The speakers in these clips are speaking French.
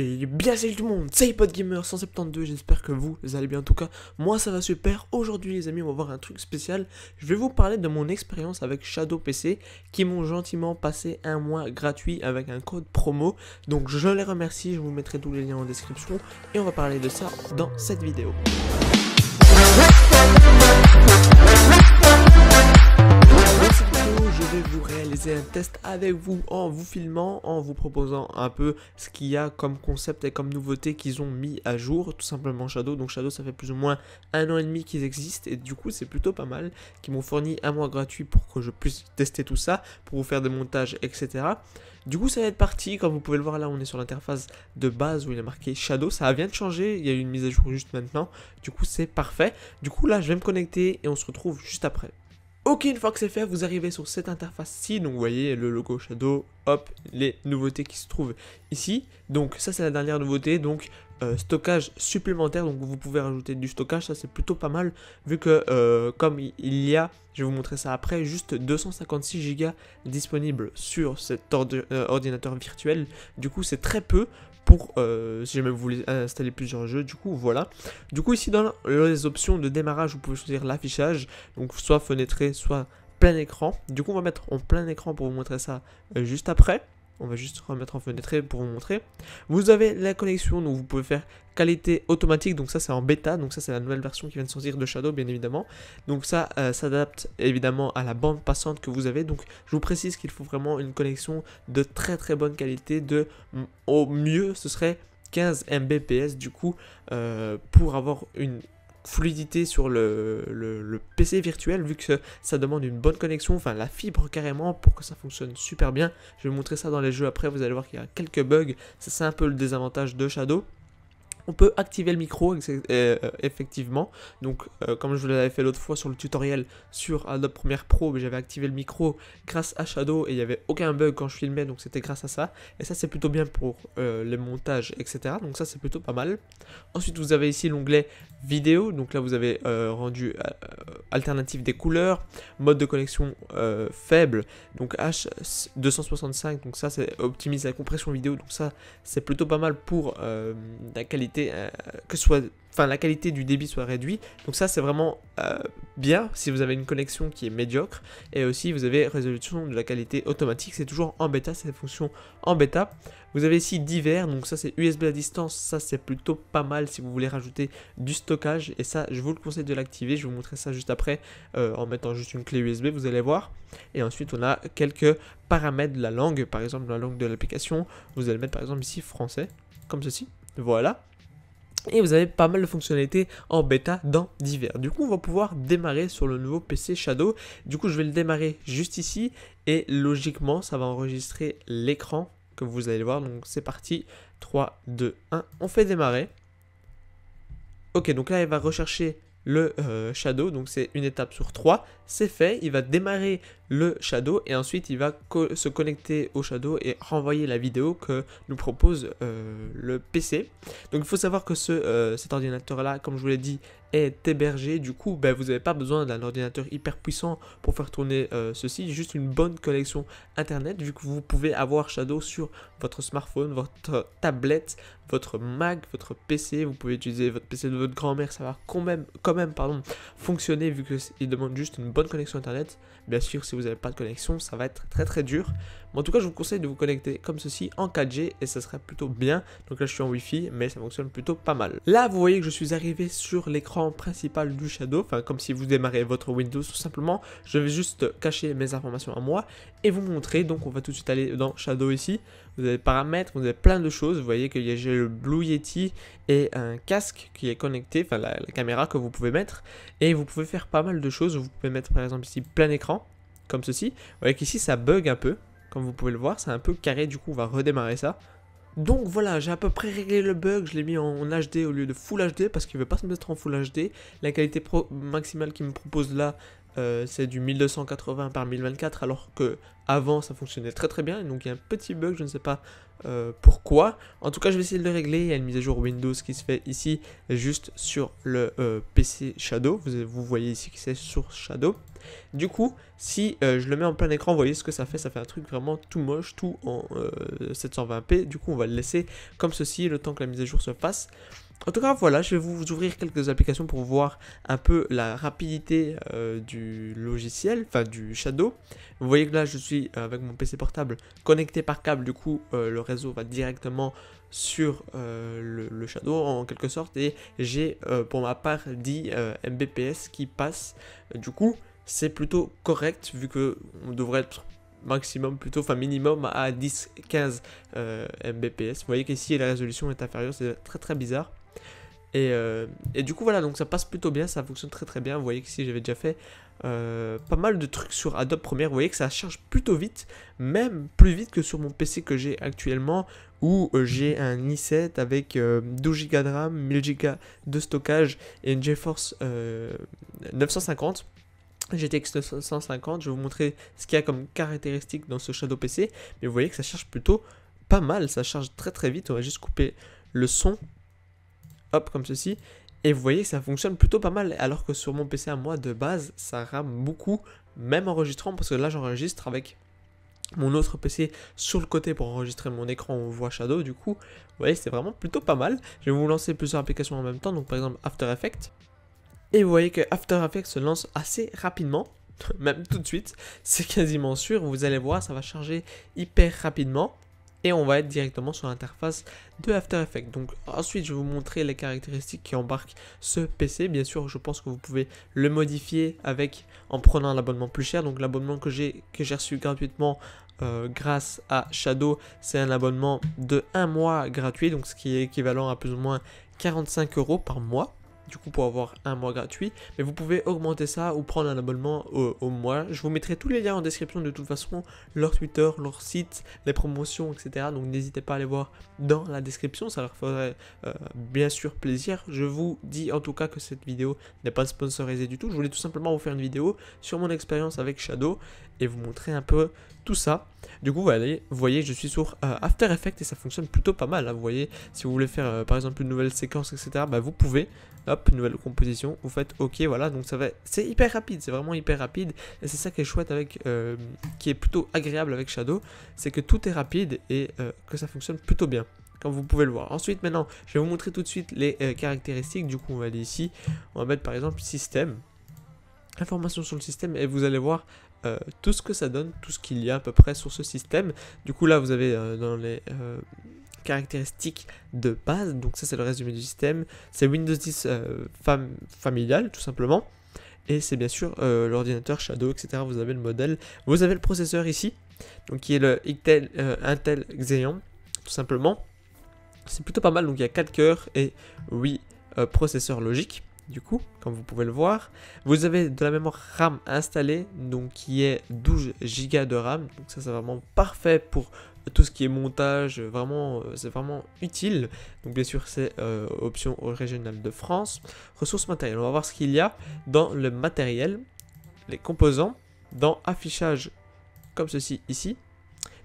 Et bien salut tout le monde, c'est gamer 172 j'espère que vous, vous allez bien en tout cas, moi ça va super, aujourd'hui les amis on va voir un truc spécial, je vais vous parler de mon expérience avec Shadow PC qui m'ont gentiment passé un mois gratuit avec un code promo, donc je les remercie, je vous mettrai tous les liens en description et on va parler de ça dans cette vidéo. vais vous réaliser un test avec vous en vous filmant, en vous proposant un peu ce qu'il y a comme concept et comme nouveauté qu'ils ont mis à jour, tout simplement Shadow. Donc Shadow, ça fait plus ou moins un an et demi qu'ils existent et du coup, c'est plutôt pas mal. Qu'ils m'ont fourni un mois gratuit pour que je puisse tester tout ça, pour vous faire des montages, etc. Du coup, ça va être parti. Comme vous pouvez le voir là, on est sur l'interface de base où il est marqué Shadow. Ça vient de changer. Il y a eu une mise à jour juste maintenant. Du coup, c'est parfait. Du coup, là, je vais me connecter et on se retrouve juste après. Ok, une fois que c'est fait, vous arrivez sur cette interface-ci. Donc, vous voyez le logo Shadow, hop, les nouveautés qui se trouvent ici. Donc, ça, c'est la dernière nouveauté. Donc, euh, stockage supplémentaire. Donc, vous pouvez rajouter du stockage. Ça, c'est plutôt pas mal. Vu que, euh, comme il y a, je vais vous montrer ça après, juste 256 Go disponibles sur cet euh, ordinateur virtuel. Du coup, c'est très peu euh, si jamais vous voulez installer plusieurs jeux du coup voilà du coup ici dans les options de démarrage vous pouvez choisir l'affichage donc soit fenêtré soit plein écran du coup on va mettre en plein écran pour vous montrer ça euh, juste après on va juste remettre en fenêtre pour vous montrer. Vous avez la connexion, donc vous pouvez faire qualité automatique, donc ça c'est en bêta, donc ça c'est la nouvelle version qui vient de sortir de Shadow bien évidemment. Donc ça euh, s'adapte évidemment à la bande passante que vous avez, donc je vous précise qu'il faut vraiment une connexion de très très bonne qualité, de au mieux ce serait 15 Mbps du coup euh, pour avoir une fluidité sur le, PC virtuel, vu que ça demande une bonne connexion, enfin la fibre carrément, pour que ça fonctionne super bien. Je vais vous montrer ça dans les jeux après, vous allez voir qu'il y a quelques bugs, ça c'est un peu le désavantage de Shadow on peut activer le micro euh, euh, effectivement. Donc euh, comme je vous l'avais fait l'autre fois sur le tutoriel sur Adobe Premiere Pro, j'avais activé le micro grâce à Shadow et il n'y avait aucun bug quand je filmais, donc c'était grâce à ça. Et ça c'est plutôt bien pour les montages, etc. Donc ça c'est plutôt pas mal. Ensuite vous avez ici l'onglet vidéo, donc là vous avez rendu alternatif des couleurs, mode de connexion faible, donc H265, donc ça c'est optimise la compression vidéo, donc ça c'est plutôt pas mal pour la qualité euh, que soit, enfin, la qualité du débit soit réduite. Donc ça, c'est vraiment euh, bien si vous avez une connexion qui est médiocre. Et aussi, vous avez résolution de la qualité automatique. C'est toujours en bêta, c'est fonction en bêta. Vous avez ici divers, donc ça c'est USB à distance, ça c'est plutôt pas mal si vous voulez rajouter du stockage. Et ça, je vous le conseille de l'activer, je vous montrer ça juste après euh, en mettant juste une clé USB, vous allez voir. Et ensuite, on a quelques paramètres la langue, par exemple la langue de l'application. Vous allez mettre par exemple ici français, comme ceci. Voilà et vous avez pas mal de fonctionnalités en bêta dans divers. Du coup, on va pouvoir démarrer sur le nouveau PC Shadow. Du coup, je vais le démarrer juste ici et logiquement, ça va enregistrer l'écran que vous allez voir. Donc, c'est parti. 3, 2, 1. On fait démarrer. Ok, donc là, il va rechercher le euh, Shadow, donc c'est une étape sur 3, c'est fait, il va démarrer le shadow et ensuite il va se connecter au shadow et renvoyer la vidéo que nous propose euh, le PC. Donc il faut savoir que euh, cet ordinateur là, comme je vous l'ai dit, est hébergé. Du coup, ben, vous n'avez pas besoin d'un ordinateur hyper puissant pour faire tourner euh, ceci. Juste une bonne connexion internet, vu que vous pouvez avoir Shadow sur votre smartphone, votre tablette, votre Mac, votre PC. Vous pouvez utiliser votre PC de votre grand-mère. Ça va quand même, quand même pardon, fonctionner, vu qu'il demande juste une bonne connexion internet. Bien sûr, si vous n'avez pas de connexion, ça va être très très dur. Mais en tout cas, je vous conseille de vous connecter comme ceci en 4G et ça serait plutôt bien. Donc là, je suis en Wi-Fi, mais ça fonctionne plutôt pas mal. Là, vous voyez que je suis arrivé sur l'écran principal du Shadow, enfin comme si vous démarrez votre Windows tout simplement. Je vais juste cacher mes informations à moi et vous montrer. Donc on va tout de suite aller dans Shadow ici vous avez paramètres, vous avez plein de choses. Vous voyez que j'ai le Blue Yeti et un casque qui est connecté, enfin la, caméra que vous pouvez mettre. Et vous pouvez faire pas mal de choses. Vous pouvez mettre par exemple ici plein écran, comme ceci. Vous voyez qu'ici ça bug un peu, comme vous pouvez le voir, c'est un peu carré, du coup on va redémarrer ça. Donc voilà, j'ai à peu près réglé le bug, je l'ai mis en HD au lieu de Full HD parce qu'il ne veut pas se mettre en Full HD. La qualité maximale qu'il me propose là, euh, c'est du 1280 par 1024 alors que avant ça fonctionnait très très bien. donc il y a un petit bug, je ne sais pas euh, pourquoi. En tout cas, je vais essayer de le régler. Il y a une mise à jour Windows qui se fait ici juste sur le euh, PC Shadow. Vous, voyez ici que c'est sur Shadow. Du coup, si je le mets en plein écran, vous voyez ce que ça fait. Ça fait un truc vraiment tout moche, tout en 720p. Du coup, on va le laisser comme ceci le temps que la mise à jour se fasse. En tout cas, voilà, je vais vous ouvrir quelques applications pour voir un peu la rapidité euh, du logiciel, enfin du Shadow. Vous voyez que là, je suis euh, avec mon PC portable connecté par câble, du coup, euh, le réseau va directement sur le, Shadow en quelque sorte, et j'ai pour ma part 10 Mbps qui passe. Du coup, c'est plutôt correct vu que on devrait être maximum plutôt, enfin minimum à 10-15 Mbps. Vous voyez qu'ici la résolution est inférieure, c'est très très bizarre. Euh, et, du coup, voilà, donc ça passe plutôt bien, ça fonctionne très très bien. Vous voyez que si j'avais déjà fait euh, pas mal de trucs sur Adobe Premiere, vous voyez que ça charge plutôt vite, même plus vite que sur mon PC que j'ai actuellement, où euh, j'ai un i7 avec 12 Go de RAM, 1000 Go de stockage et une GeForce 950. GTX 950, je vais vous montrer ce qu'il y a comme caractéristique dans ce Shadow PC, mais vous voyez que ça charge plutôt pas mal, ça charge très très vite, on va juste couper le son hop, comme ceci. Et vous voyez ça fonctionne plutôt pas mal, alors que sur mon PC à moi de base, ça rame beaucoup, même enregistrant, parce que là j'enregistre avec mon autre PC sur le côté pour enregistrer mon écran en voix Shadow du coup. Vous voyez, c'est vraiment plutôt pas mal. Je vais vous lancer plusieurs applications en même temps, donc par exemple After Effects. Et vous voyez que After Effects se lance assez rapidement, même tout de suite, c'est quasiment sûr. Vous allez voir, ça va charger hyper rapidement et on va être directement sur l'interface de After Effects. Donc ensuite je vais vous montrer les caractéristiques qui embarquent ce PC. Bien sûr je pense que vous pouvez le modifier avec en prenant l'abonnement plus cher. Donc l'abonnement que j'ai reçu gratuitement euh, grâce à Shadow, c'est un abonnement de 1 mois gratuit, donc ce qui est équivalent à plus ou moins 45 euros par mois du coup pour avoir un mois gratuit. Mais vous pouvez augmenter ça ou prendre un abonnement au, mois. Je vous mettrai tous les liens en description de toute façon, leur Twitter, leur site, les promotions, etc. Donc n'hésitez pas à les voir dans la description, ça leur ferait euh, bien sûr plaisir. Je vous dis en tout cas que cette vidéo n'est pas sponsorisée du tout. Je voulais tout simplement vous faire une vidéo sur mon expérience avec Shadow et vous montrer un peu tout ça. Du coup, vous voyez, voyez je suis sur euh, After Effects et ça fonctionne plutôt pas mal. Hein. Vous voyez, si vous voulez faire euh, par exemple une nouvelle séquence, etc., bah, vous pouvez. Hop, nouvelle composition, vous faites OK, voilà. Donc ça va, c'est hyper rapide, c'est vraiment hyper rapide. Et c'est ça qui est chouette avec, euh, qui est plutôt agréable avec Shadow, c'est que tout est rapide et que ça fonctionne plutôt bien. Comme vous pouvez le voir. Ensuite, maintenant, je vais vous montrer tout de suite les caractéristiques. Du coup, on va aller ici. On va mettre par exemple système Information sur le système et vous allez voir euh, tout ce que ça donne, tout ce qu'il y a à peu près sur ce système. Du coup là vous avez euh, dans les euh, caractéristiques de base, donc ça c'est le résumé du système, c'est Windows 10 familial tout simplement, et c'est bien sûr l'ordinateur Shadow, etc. Vous avez le modèle, vous avez le processeur ici, donc qui est le Intel, Xeon tout simplement. C'est plutôt pas mal, donc il y a 4 coeurs et 8 processeurs logiques du coup, comme vous pouvez le voir. Vous avez de la mémoire RAM installée, donc qui est 12 Go de RAM. Donc ça, c'est vraiment parfait pour tout ce qui est montage, vraiment, euh, c'est vraiment utile. Donc bien sûr, c'est euh, option régionale de France. Ressources matérielles, on va voir ce qu'il y a dans le matériel, les composants, dans affichage comme ceci ici.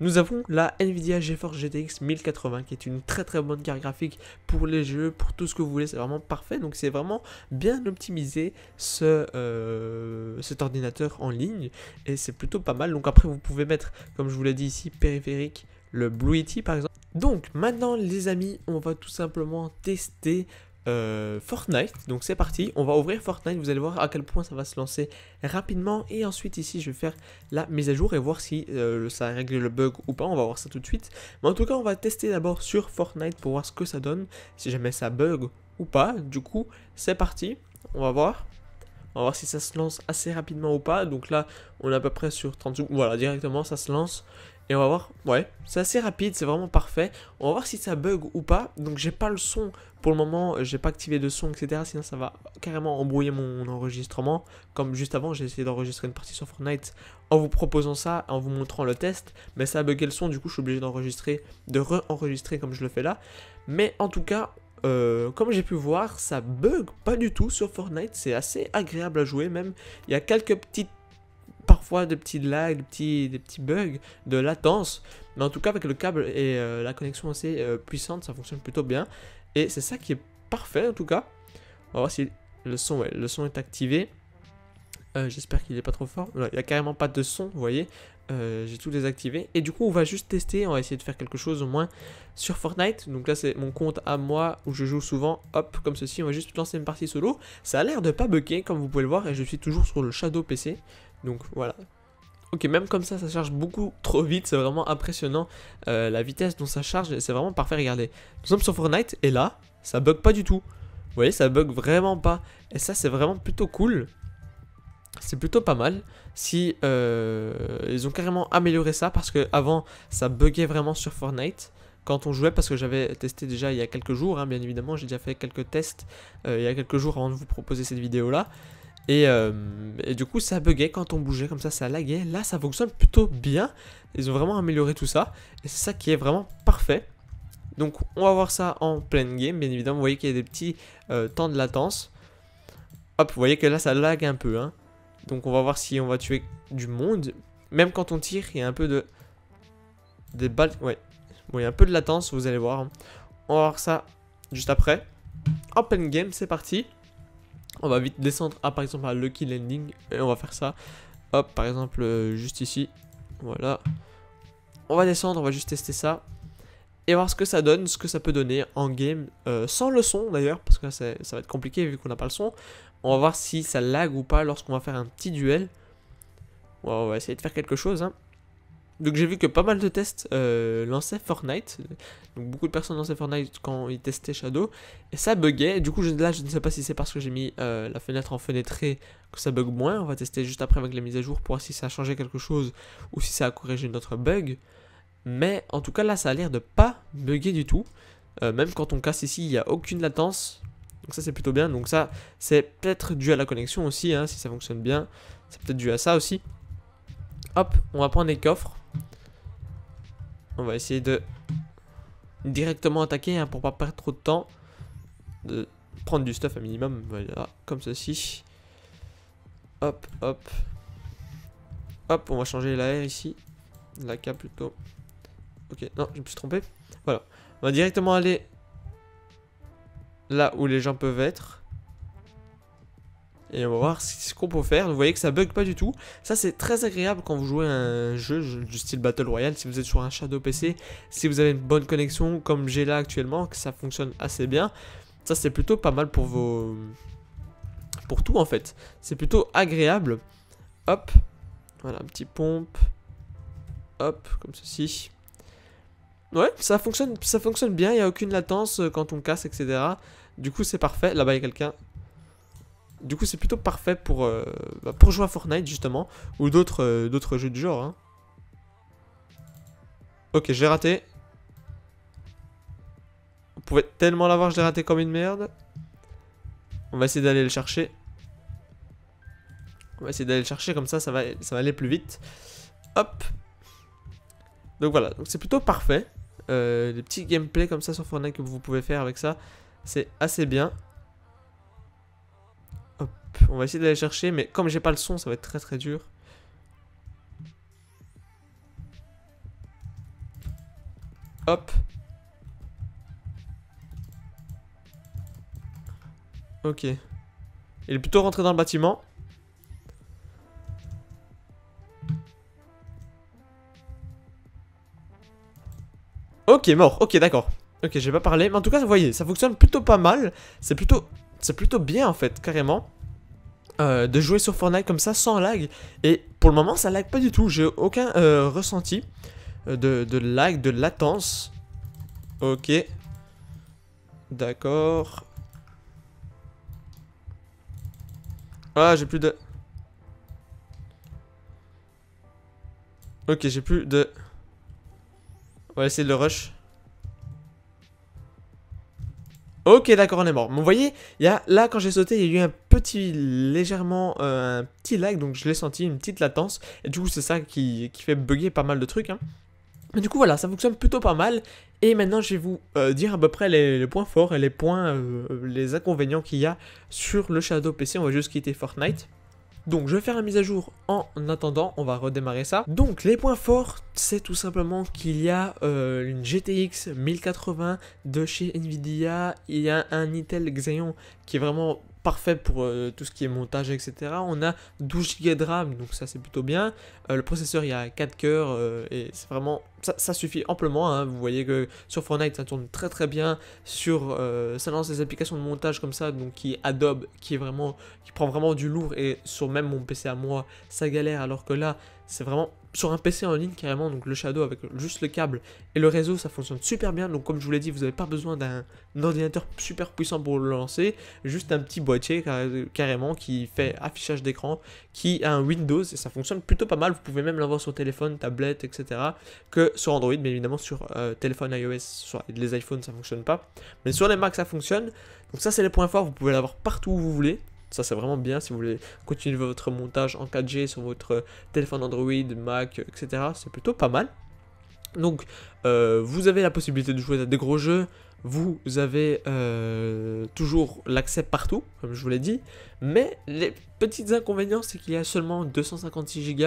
Nous avons la Nvidia GeForce GTX 1080 qui est une très très bonne carte graphique pour les jeux, pour tout ce que vous voulez, c'est vraiment parfait. Donc c'est vraiment bien optimisé ce, euh, cet ordinateur en ligne et c'est plutôt pas mal. Donc après vous pouvez mettre, comme je vous l'ai dit ici, périphérique, le Blue E.T. par exemple. Donc maintenant les amis, on va tout simplement tester euh, Fortnite. Donc c'est parti, on va ouvrir Fortnite, vous allez voir à quel point ça va se lancer rapidement. Et ensuite ici, je vais faire la mise à jour et voir si euh, ça a réglé le bug ou pas, on va voir ça tout de suite. Mais en tout cas, on va tester d'abord sur Fortnite pour voir ce que ça donne, si jamais ça bug ou pas. Du coup, c'est parti, on va voir. On va voir si ça se lance assez rapidement ou pas. Donc là, on est à peu près sur 30 Voilà, directement, ça se lance. Et on va voir, ouais, c'est assez rapide, c'est vraiment parfait. On va voir si ça bug ou pas. Donc j'ai pas le son pour le moment, j'ai pas activé de son, etc. Sinon ça va carrément embrouiller mon enregistrement. Comme juste avant, j'ai essayé d'enregistrer une partie sur Fortnite en vous proposant ça, en vous montrant le test. Mais ça a bugué le son, du coup je suis obligé d'enregistrer, de re-enregistrer comme je le fais là. Mais en tout cas, euh, comme j'ai pu voir, ça bug pas du tout sur Fortnite, c'est assez agréable à jouer même. Il y a quelques petites parfois des petits lags, des petits, bugs, de latence. Mais en tout cas, avec le câble et euh, la connexion assez euh, puissante, ça fonctionne plutôt bien. Et c'est ça qui est parfait en tout cas. On va voir si le son, le son est activé. Euh, j'espère qu'il n'est pas trop fort. Il n'y a carrément pas de son, vous voyez. j'ai tout désactivé. Et du coup, on va juste tester. On va essayer de faire quelque chose au moins sur Fortnite. Donc là, c'est mon compte à moi où je joue souvent. Hop, comme ceci. On va juste lancer une partie solo. Ça a l'air de pas bugger, comme vous pouvez le voir. Et je suis toujours sur le Shadow PC. Donc voilà. Ok, même comme ça, ça charge beaucoup trop vite, c'est vraiment impressionnant euh, la vitesse dont ça charge, c'est vraiment parfait, regardez. Nous sommes sur Fortnite, et là, ça bug pas du tout. Vous voyez, ça bug vraiment pas, et ça c'est vraiment plutôt cool. C'est plutôt pas mal si euh, ils ont carrément amélioré ça parce que avant ça buguait vraiment sur Fortnite quand on jouait parce que j'avais testé déjà il y a quelques jours, hein, bien évidemment j'ai déjà fait quelques tests euh, il y a quelques jours avant de vous proposer cette vidéo là. Euh, et, du coup, ça buguait quand on bougeait comme ça, ça laguait. Là, ça fonctionne plutôt bien. Ils ont vraiment amélioré tout ça. Et c'est ça qui est vraiment parfait. Donc, on va voir ça en pleine game. Bien évidemment, vous voyez qu'il y a des petits euh, temps de latence. Hop, vous voyez que là, ça lag un peu. Hein. Donc, on va voir si on va tuer du monde. Même quand on tire, il y a un peu de... Des balles... Ouais. Bon, il y a un peu de latence, vous allez voir. Hein. On va voir ça juste après. En game, c'est parti. On va vite descendre à ah, par exemple à Lucky Landing et on va faire ça. Hop, par exemple, euh, juste ici. Voilà. On va descendre, on va juste tester ça. Et voir ce que ça donne, ce que ça peut donner en game, euh, sans le son d'ailleurs, parce que ça va être compliqué vu qu'on n'a pas le son. On va voir si ça lag ou pas lorsqu'on va faire un petit duel. on va essayer de faire quelque chose. Hein. Donc j'ai vu que pas mal de tests euh, lançaient Fortnite. Donc beaucoup de personnes lançaient Fortnite quand ils testaient Shadow. Et ça buguait. Du coup là je ne sais pas si c'est parce que j'ai mis euh, la fenêtre en fenêtrée que ça bug moins. On va tester juste après avec les mises à jour pour voir si ça a changé quelque chose ou si ça a corrigé notre bug. Mais en tout cas là ça a l'air de pas bugger du tout. Euh, même quand on casse ici il n'y a aucune latence. Donc ça c'est plutôt bien. Donc ça c'est peut-être dû à la connexion aussi hein, si ça fonctionne bien. C'est peut-être dû à ça aussi. Hop, on va prendre les coffres. On va essayer de directement attaquer pour hein, pour pas perdre trop de temps. De prendre du stuff un minimum. Voilà, comme ceci. Hop, hop. Hop, on va changer la R ici. La K plutôt. Ok, non, je me suis trompé. Voilà. On va directement aller là où les gens peuvent être. Et on va voir ce qu'on peut faire. Vous voyez que ça bug pas du tout. Ça, c'est très agréable quand vous jouez un jeu du style Battle Royale. Si vous êtes sur un Shadow PC, si vous avez une bonne connexion, comme j'ai là actuellement, que ça fonctionne assez bien. Ça, c'est plutôt pas mal pour vos... Pour tout, en fait. C'est plutôt agréable. Hop. Voilà, un petit pompe. Hop, comme ceci. Ouais, ça fonctionne, ça fonctionne bien. Il n'y a aucune latence euh, quand on casse, etc. Du coup, c'est parfait. Là-bas, il y a quelqu'un du coup, c'est plutôt parfait pour, euh, bah, pour jouer à Fortnite, justement, ou d'autres euh, jeux du genre. Hein. Ok, j'ai raté. On pouvait tellement l'avoir, j'ai raté comme une merde. On va essayer d'aller le chercher. On va essayer d'aller le chercher, comme ça, ça va, ça va aller plus vite. Hop. Donc voilà, donc c'est plutôt parfait. Euh, les petits gameplays comme ça sur Fortnite que vous pouvez faire avec ça, c'est assez bien. Hop, on va essayer d'aller chercher, mais comme j'ai pas le son, ça va être très très dur. Hop. Ok. Il est plutôt rentré dans le bâtiment. Ok, mort. Ok, d'accord. Ok, j'ai pas parlé. Mais en tout cas, vous voyez, ça fonctionne plutôt pas mal. C'est plutôt c'est plutôt bien en fait, carrément. Euh, de jouer sur Fortnite comme ça sans lag. Et pour le moment, ça lag pas du tout. J'ai aucun euh, ressenti euh, de, de, lag, de latence. Ok. D'accord. Ah, j'ai plus de... Ok, j'ai plus de... On va essayer de le rush. Ok, d'accord, on est mort. vous voyez, il y a, là, quand j'ai sauté, il y a eu un petit, légèrement, euh, un petit lag. Donc, je l'ai senti, une petite latence. Et du coup, c'est ça qui, qui, fait bugger pas mal de trucs. Hein. Mais du coup, voilà, ça fonctionne plutôt pas mal. Et maintenant, je vais vous euh, dire à peu près les, points forts et les points, euh, les inconvénients qu'il y a sur le Shadow PC. On va juste quitter Fortnite. Donc je vais faire la mise à jour en attendant, on va redémarrer ça. Donc les points forts, c'est tout simplement qu'il y a euh, une GTX 1080 de chez Nvidia, il y a un Intel Xeon qui est vraiment parfait pour euh, tout ce qui est montage, etc. On a 12 Go de RAM, donc ça c'est plutôt bien. Euh, le processeur, il y a 4 coeurs euh, et c'est vraiment ça, suffit amplement. Hein. Vous voyez que sur Fortnite ça tourne très très bien. Sur ça lance des applications de montage comme ça, donc qui Adobe, qui est vraiment qui prend vraiment du lourd et sur même mon PC à moi ça galère alors que là c'est vraiment sur un PC en ligne carrément, donc le Shadow avec juste le câble et le réseau, ça fonctionne super bien. Donc comme je vous l'ai dit, vous n'avez pas besoin d'un ordinateur super puissant pour le lancer, juste un petit boîtier carrément qui fait affichage d'écran, qui a un Windows et ça fonctionne plutôt pas mal. Vous pouvez même l'avoir sur téléphone, tablette, etc. que sur Android, mais évidemment sur euh, téléphone iOS, sur les iPhones ça fonctionne pas, mais sur les Macs ça fonctionne. Donc ça c'est les points forts, vous pouvez l'avoir partout où vous voulez. Ça, c'est vraiment bien si vous voulez continuer votre montage en 4G sur votre téléphone Android, Mac, etc. C'est plutôt pas mal. Donc, euh, vous avez la possibilité de jouer à des gros jeux. Vous avez euh, toujours l'accès partout, comme je vous l'ai dit. Mais les petites inconvénients, c'est qu'il y a seulement 256 Go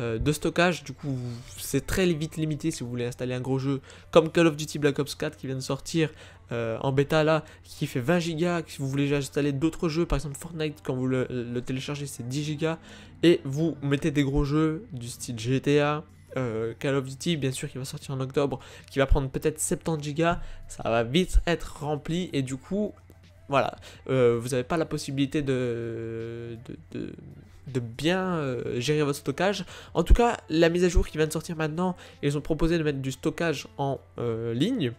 euh, de stockage. Du coup, c'est très vite limité si vous voulez installer un gros jeu comme Call of Duty Black Ops 4 qui vient de sortir euh, en bêta là, qui fait 20 go si vous voulez installer d'autres jeux, par exemple Fortnite, quand vous le, téléchargez, c'est 10 go et vous mettez des gros jeux du style GTA, euh, Call of Duty, bien sûr, qui va sortir en octobre, qui va prendre peut-être 70 go ça va vite être rempli, et du coup, voilà, euh, vous n'avez pas la possibilité de, de, bien gérer votre stockage. En tout cas, la mise à jour qui vient de sortir maintenant, ils ont proposé de mettre du stockage en ligne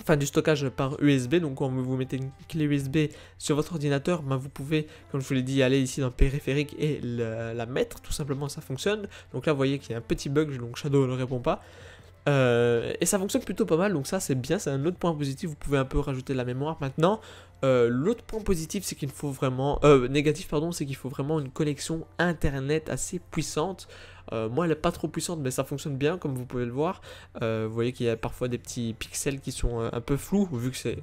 enfin du stockage par USB. Donc quand vous mettez une clé USB sur votre ordinateur, ben, vous pouvez, comme je vous l'ai dit, aller ici dans périphérique et la mettre. Tout simplement, ça fonctionne. Donc là, vous voyez qu'il y a un petit bug, donc Shadow ne répond pas. Euh, et ça fonctionne plutôt pas mal, donc ça c'est bien, c'est un autre point positif, vous pouvez un peu rajouter de la mémoire maintenant. Euh, l'autre point positif, c'est qu'il faut vraiment... Euh, négatif, pardon, c'est qu'il faut vraiment une connexion Internet assez puissante. Euh, moi, elle est pas trop puissante, mais ça fonctionne bien, comme vous pouvez le voir. Euh, vous voyez qu'il y a parfois des petits pixels qui sont euh, un peu flous, vu que c'est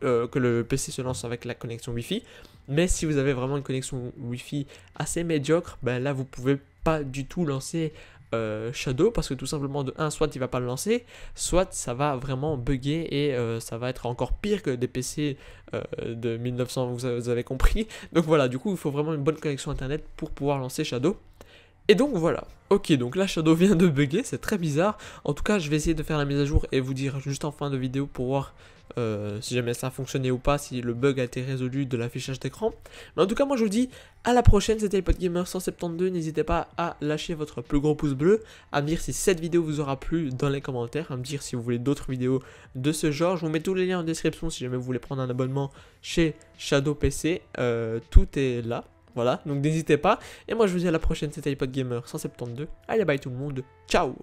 que le PC se lance avec la connexion Wi-Fi. Mais si vous avez vraiment une connexion Wi-Fi assez médiocre, ben là vous pouvez pas du tout lancer Shadow parce que tout simplement de 1 soit il va pas le lancer, soit ça va vraiment bugger et ça va être encore pire que des PC de 1900, vous avez compris. Donc voilà, du coup il faut vraiment une bonne connexion internet pour pouvoir lancer Shadow. Et donc voilà. Ok, donc là Shadow vient de bugger, c'est très bizarre. En tout cas, je vais essayer de faire la mise à jour et vous dire juste en fin de vidéo pour voir euh, si jamais ça a fonctionné ou pas, si le bug a été résolu de l'affichage d'écran. Mais en tout cas, moi je vous dis à la prochaine, c'était Gamer 172. N'hésitez pas à lâcher votre plus gros pouce bleu, à me dire si cette vidéo vous aura plu dans les commentaires, à me dire si vous voulez d'autres vidéos de ce genre. Je vous mets tous les liens en description si jamais vous voulez prendre un abonnement chez Shadow PC. Euh, tout est là. Voilà, donc n'hésitez pas. Et moi, je vous dis à la prochaine, c'était iPod Gamer 172. Allez, bye tout le monde. Ciao